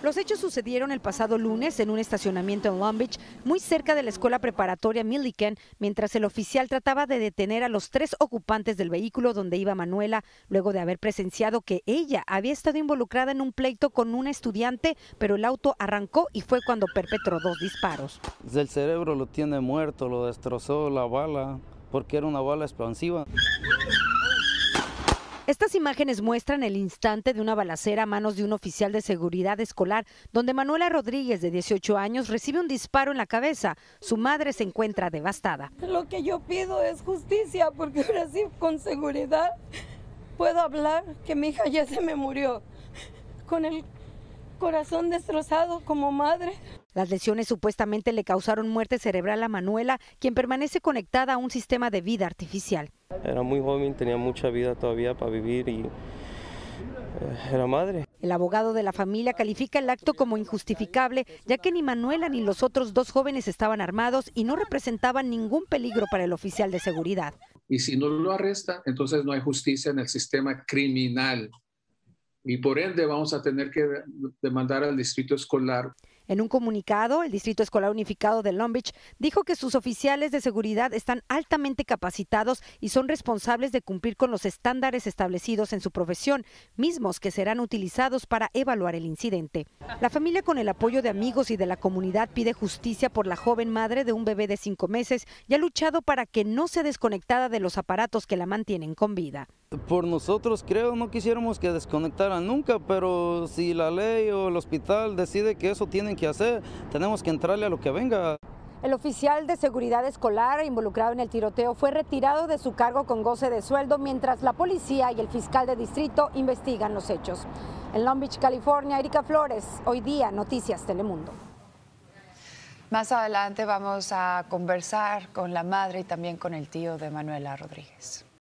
Los hechos sucedieron el pasado lunes en un estacionamiento en Long Beach, muy cerca de la escuela preparatoria Milliken, mientras el oficial trataba de detener a los tres ocupantes del vehículo donde iba Manuela, luego de haber presenciado que ella había estado involucrada en un pleito con un estudiante, pero el auto arrancó y fue cuando perpetró dos disparos. El cerebro lo tiene muerto, lo destrozó la bala, porque era una bala expansiva. Estas imágenes muestran el instante de una balacera a manos de un oficial de seguridad escolar, donde Manuela Rodríguez, de 18 años, recibe un disparo en la cabeza. Su madre se encuentra devastada. Lo que yo pido es justicia, porque ahora sí con seguridad puedo hablar que mi hija ya se me murió. Con el corazón destrozado como madre, las lesiones supuestamente le causaron muerte cerebral a Manuela, quien permanece conectada a un sistema de vida artificial. Era muy joven, tenía mucha vida todavía para vivir y eh, era madre. El abogado de la familia califica el acto como injustificable, ya que ni Manuela ni los otros dos jóvenes estaban armados y no representaban ningún peligro para el oficial de seguridad. Y si no lo arresta, entonces no hay justicia en el sistema criminal. Y por ende vamos a tener que demandar al distrito escolar. En un comunicado, el Distrito Escolar Unificado de Long Beach dijo que sus oficiales de seguridad están altamente capacitados y son responsables de cumplir con los estándares establecidos en su profesión, mismos que serán utilizados para evaluar el incidente. La familia, con el apoyo de amigos y de la comunidad, pide justicia por la joven madre de un bebé de cinco meses y ha luchado para que no sea desconectada de los aparatos que la mantienen con vida. Por nosotros creo, no quisiéramos que desconectaran nunca, pero si la ley o el hospital decide que eso tienen que hacer, tenemos que entrarle a lo que venga. El oficial de seguridad escolar involucrado en el tiroteo fue retirado de su cargo con goce de sueldo mientras la policía y el fiscal de distrito investigan los hechos. En Long Beach, California, Erika Flores, hoy día Noticias Telemundo. Más adelante vamos a conversar con la madre y también con el tío de Manuela Rodríguez.